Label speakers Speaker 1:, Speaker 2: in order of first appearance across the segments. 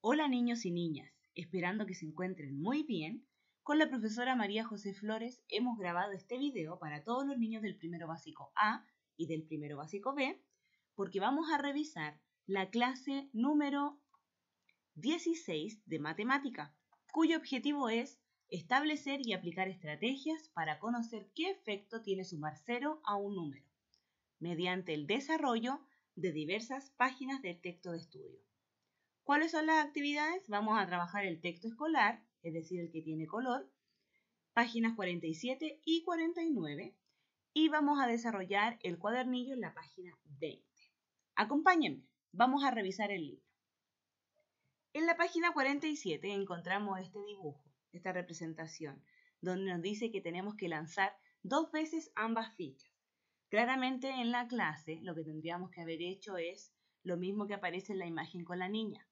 Speaker 1: Hola niños y niñas, esperando que se encuentren muy bien, con la profesora María José Flores hemos grabado este video para todos los niños del primero básico A y del primero básico B, porque vamos a revisar la clase número 16 de matemática, cuyo objetivo es establecer y aplicar estrategias para conocer qué efecto tiene sumar cero a un número, mediante el desarrollo de diversas páginas del texto de estudio. ¿Cuáles son las actividades? Vamos a trabajar el texto escolar, es decir, el que tiene color, páginas 47 y 49, y vamos a desarrollar el cuadernillo en la página 20. Acompáñenme, vamos a revisar el libro. En la página 47 encontramos este dibujo, esta representación, donde nos dice que tenemos que lanzar dos veces ambas fichas. Claramente en la clase lo que tendríamos que haber hecho es lo mismo que aparece en la imagen con la niña,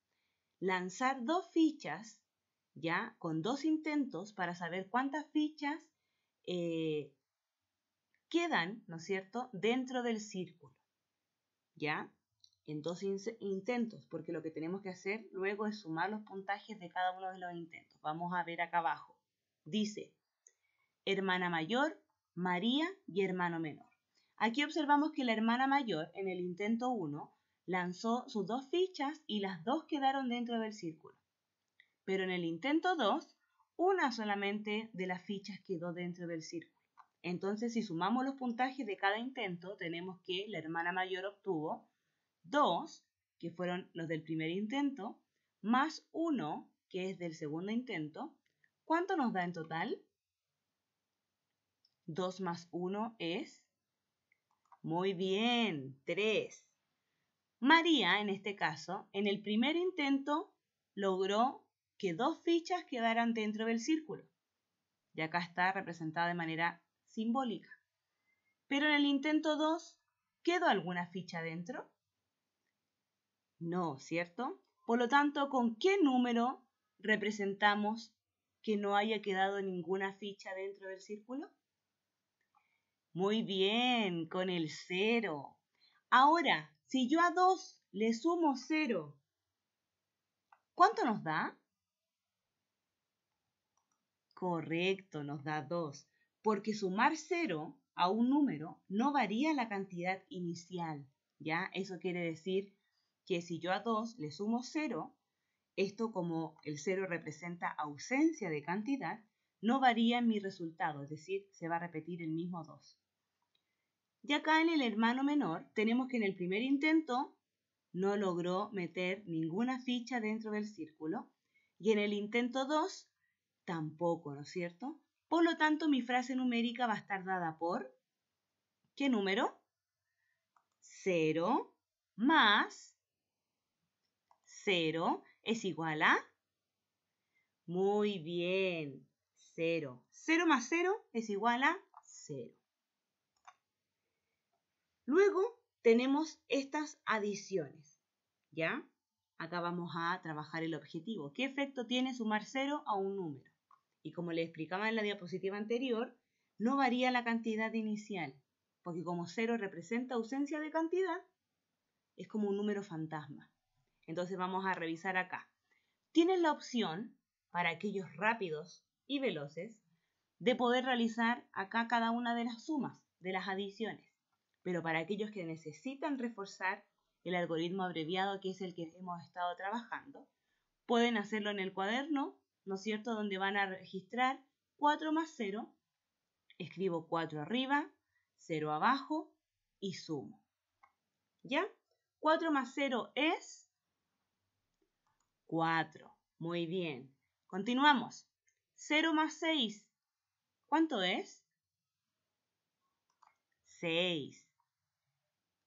Speaker 1: lanzar dos fichas, ya, con dos intentos para saber cuántas fichas eh, quedan, ¿no es cierto?, dentro del círculo, ya, en dos intentos, porque lo que tenemos que hacer luego es sumar los puntajes de cada uno de los intentos. Vamos a ver acá abajo. Dice, hermana mayor, María y hermano menor. Aquí observamos que la hermana mayor en el intento 1 Lanzó sus dos fichas y las dos quedaron dentro del círculo. Pero en el intento 2, una solamente de las fichas quedó dentro del círculo. Entonces, si sumamos los puntajes de cada intento, tenemos que la hermana mayor obtuvo 2, que fueron los del primer intento, más 1, que es del segundo intento. ¿Cuánto nos da en total? 2 más 1 es... Muy bien, 3. María, en este caso, en el primer intento logró que dos fichas quedaran dentro del círculo, y acá está representada de manera simbólica. Pero en el intento 2, ¿quedó alguna ficha dentro? No, ¿cierto? Por lo tanto, ¿con qué número representamos que no haya quedado ninguna ficha dentro del círculo? Muy bien, con el cero. Ahora, si yo a 2 le sumo 0, ¿cuánto nos da? Correcto, nos da 2, porque sumar 0 a un número no varía la cantidad inicial, ¿ya? Eso quiere decir que si yo a 2 le sumo 0, esto como el 0 representa ausencia de cantidad, no varía mi resultado, es decir, se va a repetir el mismo 2. Y acá en el hermano menor tenemos que en el primer intento no logró meter ninguna ficha dentro del círculo y en el intento 2 tampoco, ¿no es cierto? Por lo tanto, mi frase numérica va a estar dada por ¿qué número? 0 más 0 es igual a muy bien, 0. 0 más 0 es igual a 0. Luego tenemos estas adiciones, ¿ya? Acá vamos a trabajar el objetivo. ¿Qué efecto tiene sumar cero a un número? Y como le explicaba en la diapositiva anterior, no varía la cantidad inicial, porque como cero representa ausencia de cantidad, es como un número fantasma. Entonces vamos a revisar acá. Tienen la opción, para aquellos rápidos y veloces, de poder realizar acá cada una de las sumas, de las adiciones pero para aquellos que necesitan reforzar el algoritmo abreviado que es el que hemos estado trabajando, pueden hacerlo en el cuaderno, ¿no es cierto?, donde van a registrar 4 más 0, escribo 4 arriba, 0 abajo y sumo. ¿Ya? 4 más 0 es 4. Muy bien. Continuamos. 0 más 6, ¿cuánto es? 6.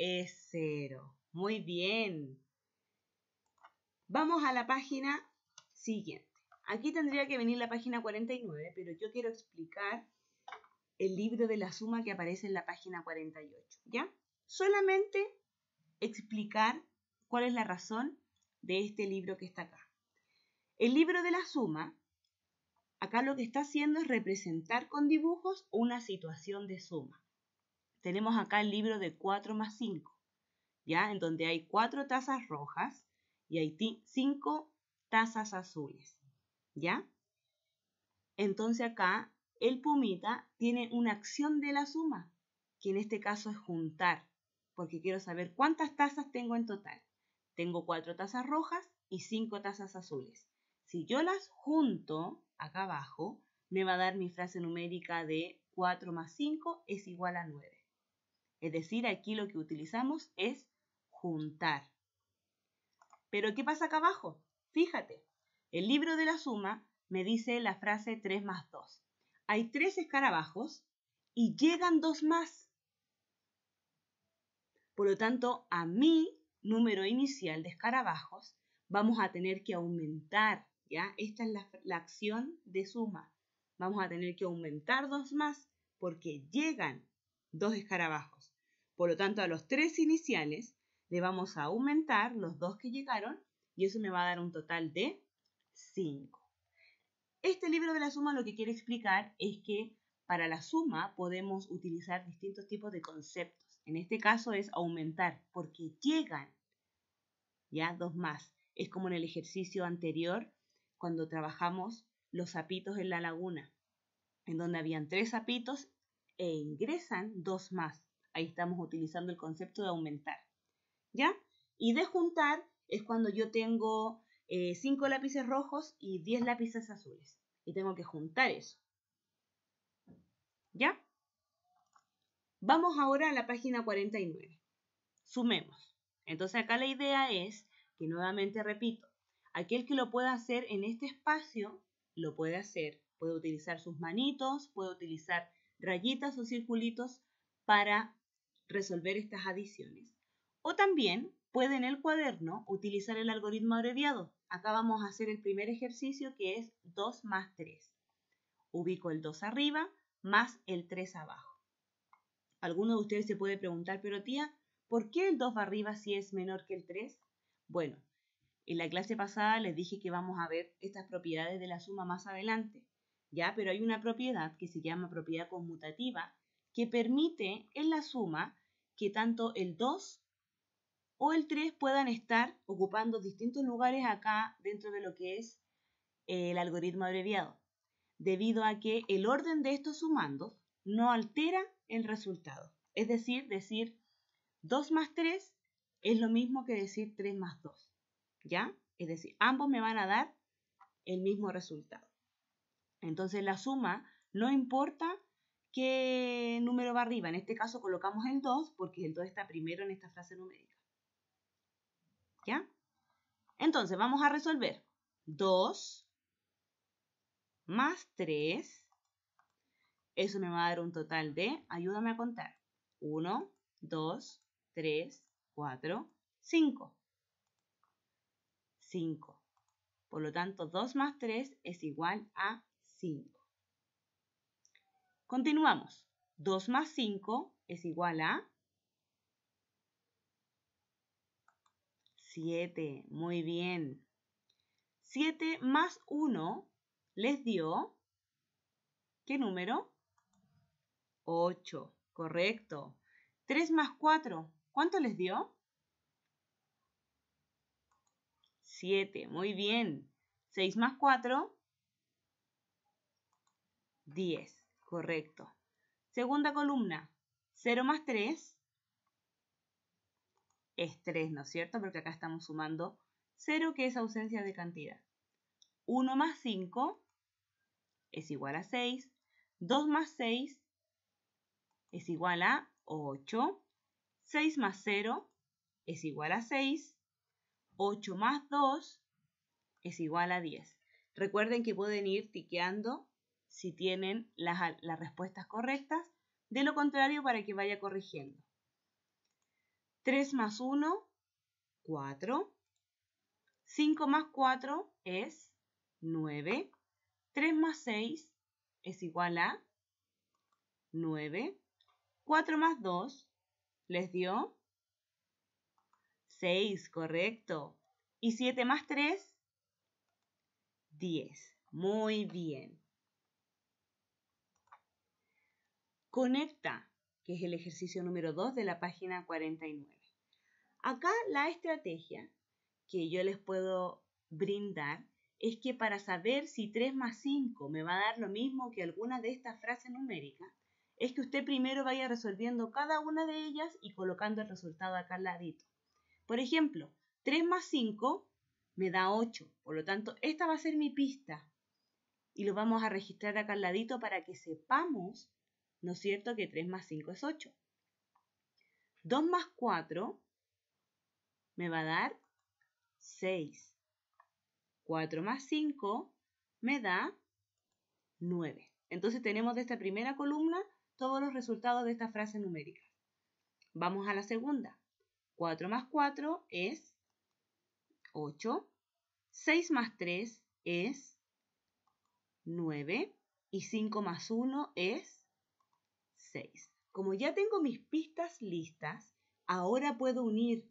Speaker 1: es cero. Muy bien. Vamos a la página siguiente. Aquí tendría que venir la página 49, pero yo quiero explicar el libro de la suma que aparece en la página 48, ¿ya? Solamente explicar cuál es la razón de este libro que está acá. El libro de la suma, acá lo que está haciendo es representar con dibujos una situación de suma tenemos acá el libro de 4 más 5, ¿ya? En donde hay 4 tazas rojas y hay 5 tazas azules, ¿ya? Entonces acá el pumita tiene una acción de la suma, que en este caso es juntar, porque quiero saber cuántas tazas tengo en total. Tengo 4 tazas rojas y 5 tazas azules. Si yo las junto acá abajo, me va a dar mi frase numérica de 4 más 5 es igual a 9. Es decir, aquí lo que utilizamos es juntar. Pero ¿qué pasa acá abajo? Fíjate, el libro de la suma me dice la frase 3 más 2. Hay tres escarabajos y llegan dos más. Por lo tanto, a mi número inicial de escarabajos vamos a tener que aumentar, ¿ya? Esta es la, la acción de suma. Vamos a tener que aumentar dos más porque llegan dos escarabajos. Por lo tanto, a los tres iniciales le vamos a aumentar los dos que llegaron y eso me va a dar un total de 5. Este libro de la suma lo que quiere explicar es que para la suma podemos utilizar distintos tipos de conceptos. En este caso es aumentar porque llegan ya dos más. Es como en el ejercicio anterior cuando trabajamos los sapitos en la laguna, en donde habían tres sapitos e ingresan dos más. Ahí estamos utilizando el concepto de aumentar. ¿Ya? Y de juntar es cuando yo tengo 5 eh, lápices rojos y 10 lápices azules. Y tengo que juntar eso. ¿Ya? Vamos ahora a la página 49. Sumemos. Entonces acá la idea es que nuevamente repito, aquel que lo pueda hacer en este espacio, lo puede hacer. Puede utilizar sus manitos, puede utilizar rayitas o circulitos para resolver estas adiciones. O también puede en el cuaderno utilizar el algoritmo abreviado. Acá vamos a hacer el primer ejercicio que es 2 más 3. Ubico el 2 arriba más el 3 abajo. Alguno de ustedes se puede preguntar, pero tía, ¿por qué el 2 va arriba si es menor que el 3? Bueno, en la clase pasada les dije que vamos a ver estas propiedades de la suma más adelante, ¿ya? Pero hay una propiedad que se llama propiedad conmutativa que permite en la suma que tanto el 2 o el 3 puedan estar ocupando distintos lugares acá dentro de lo que es eh, el algoritmo abreviado, debido a que el orden de estos sumandos no altera el resultado. Es decir, decir 2 más 3 es lo mismo que decir 3 más 2. ¿Ya? Es decir, ambos me van a dar el mismo resultado. Entonces la suma no importa qué número va arriba. En este caso colocamos el 2 porque el 2 está primero en esta frase numérica. ¿Ya? Entonces vamos a resolver 2 más 3. Eso me va a dar un total de, ayúdame a contar, 1, 2, 3, 4, 5. 5. Por lo tanto, 2 más 3 es igual a 5. Continuamos. 2 más 5 es igual a 7. Muy bien. 7 más 1 les dio, ¿qué número? 8. Correcto. 3 más 4, ¿cuánto les dio? 7. Muy bien. 6 más 4, 10. Correcto. Segunda columna, 0 más 3 es 3, ¿no es cierto? Porque acá estamos sumando 0, que es ausencia de cantidad. 1 más 5 es igual a 6. 2 más 6 es igual a 8. 6 más 0 es igual a 6. 8 más 2 es igual a 10. Recuerden que pueden ir tiqueando si tienen las, respuestas correctas, de lo contrario para que vaya corrigiendo. 3 más 1, 4. 5 más 4 es 9. 3 más 6 es igual a 9. 4 más 2 les dio 6, correcto. Y 7 más 3, 10. Muy bien. Conecta, que es el ejercicio número 2 de la página 49. Acá la estrategia que yo les puedo brindar es que para saber si 3 más 5 me va a dar lo mismo que alguna de estas frases numéricas, es que usted primero vaya resolviendo cada una de ellas y colocando el resultado acá al ladito. Por ejemplo, 3 más 5 me da 8, por lo tanto, esta va a ser mi pista. Y lo vamos a registrar acá al ladito para que sepamos ¿No es cierto que 3 más 5 es 8? 2 más 4 me va a dar 6. 4 más 5 me da 9. Entonces tenemos de esta primera columna todos los resultados de esta frase numérica. Vamos a la segunda. 4 más 4 es 8. 6 más 3 es 9. Y 5 más 1 es como ya tengo mis pistas listas, ahora puedo unir.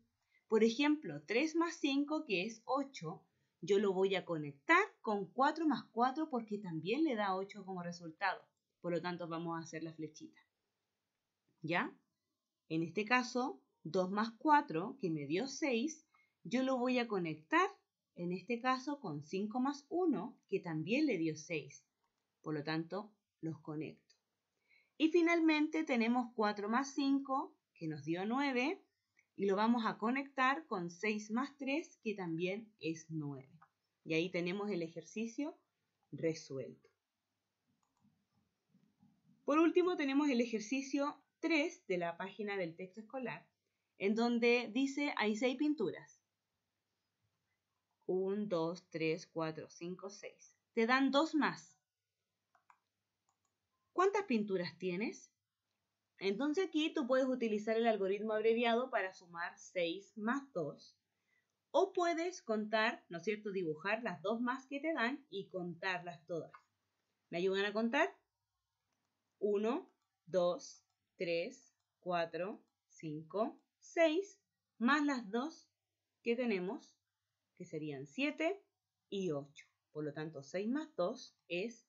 Speaker 1: Por ejemplo, 3 más 5, que es 8, yo lo voy a conectar con 4 más 4 porque también le da 8 como resultado. Por lo tanto, vamos a hacer la flechita. ¿Ya? En este caso, 2 más 4, que me dio 6, yo lo voy a conectar, en este caso, con 5 más 1, que también le dio 6. Por lo tanto, los conecto. Y finalmente tenemos 4 más 5, que nos dio 9, y lo vamos a conectar con 6 más 3, que también es 9. Y ahí tenemos el ejercicio resuelto. Por último, tenemos el ejercicio 3 de la página del texto escolar, en donde dice hay 6 pinturas. 1, 2, 3, 4, 5, 6. Te dan 2 más. ¿Cuántas pinturas tienes? Entonces aquí tú puedes utilizar el algoritmo abreviado para sumar 6 más 2. O puedes contar, ¿no es cierto?, dibujar las dos más que te dan y contarlas todas. ¿Me ayudan a contar? 1, 2, 3, 4, 5, 6, más las dos que tenemos, que serían 7 y 8. Por lo tanto, 6 más 2 es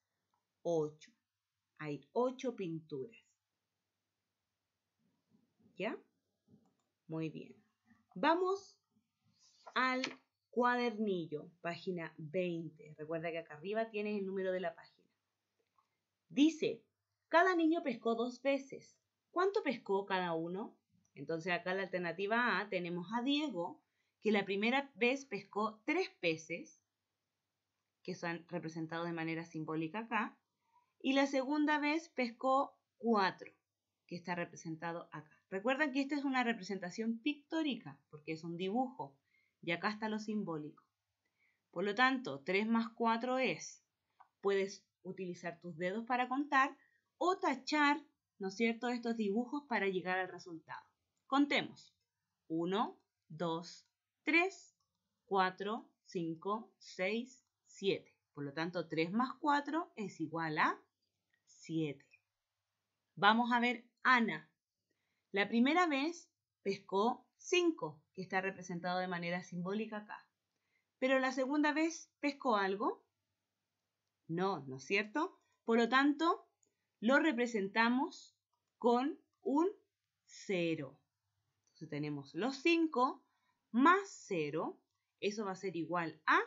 Speaker 1: 8. Hay ocho pinturas. ¿Ya? Muy bien. Vamos al cuadernillo, página 20. Recuerda que acá arriba tienes el número de la página. Dice, cada niño pescó dos veces. ¿Cuánto pescó cada uno? Entonces acá la alternativa A tenemos a Diego, que la primera vez pescó tres peces, que son representados de manera simbólica acá, y la segunda vez pescó 4, que está representado acá. Recuerda que esta es una representación pictórica, porque es un dibujo, y acá está lo simbólico. Por lo tanto, 3 más 4 es, puedes utilizar tus dedos para contar o tachar, ¿no es cierto?, estos dibujos para llegar al resultado. Contemos. 1, 2, 3, 4, 5, 6, 7. Por lo tanto, 3 más 4 es igual a 7. Vamos a ver Ana. La primera vez pescó 5, que está representado de manera simbólica acá. Pero la segunda vez pescó algo. No, ¿no es cierto? Por lo tanto, lo representamos con un 0. Entonces tenemos los 5 más 0. Eso va a ser igual a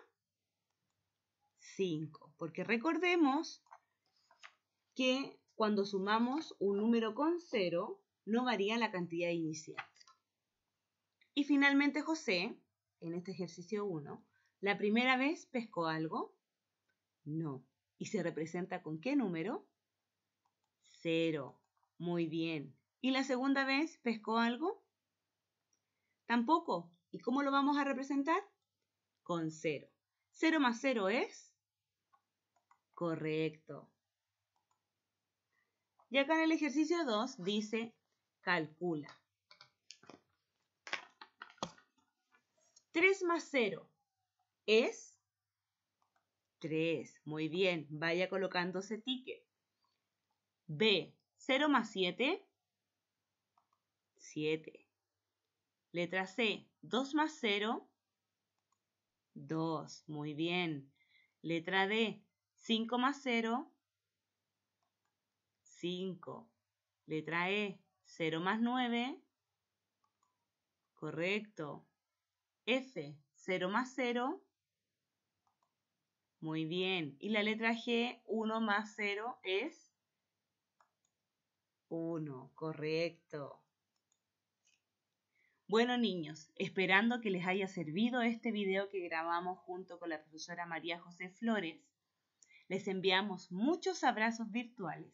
Speaker 1: 5. Porque recordemos que cuando sumamos un número con cero, no varía la cantidad inicial. Y finalmente José, en este ejercicio 1, ¿la primera vez pescó algo? No. ¿Y se representa con qué número? Cero. Muy bien. ¿Y la segunda vez pescó algo? Tampoco. ¿Y cómo lo vamos a representar? Con cero. Cero más cero es... Correcto. Y acá en el ejercicio 2 dice, calcula. 3 más 0 es 3. Muy bien, vaya colocándose ticket. B, 0 más 7, 7. Letra C, 2 más 0, 2. Muy bien. Letra D, 5 más 0, 5. Letra E, 0 más 9. Correcto. F, 0 más 0. Muy bien. Y la letra G, 1 más 0 es 1. Correcto. Bueno niños, esperando que les haya servido este video que grabamos junto con la profesora María José Flores, les enviamos muchos abrazos virtuales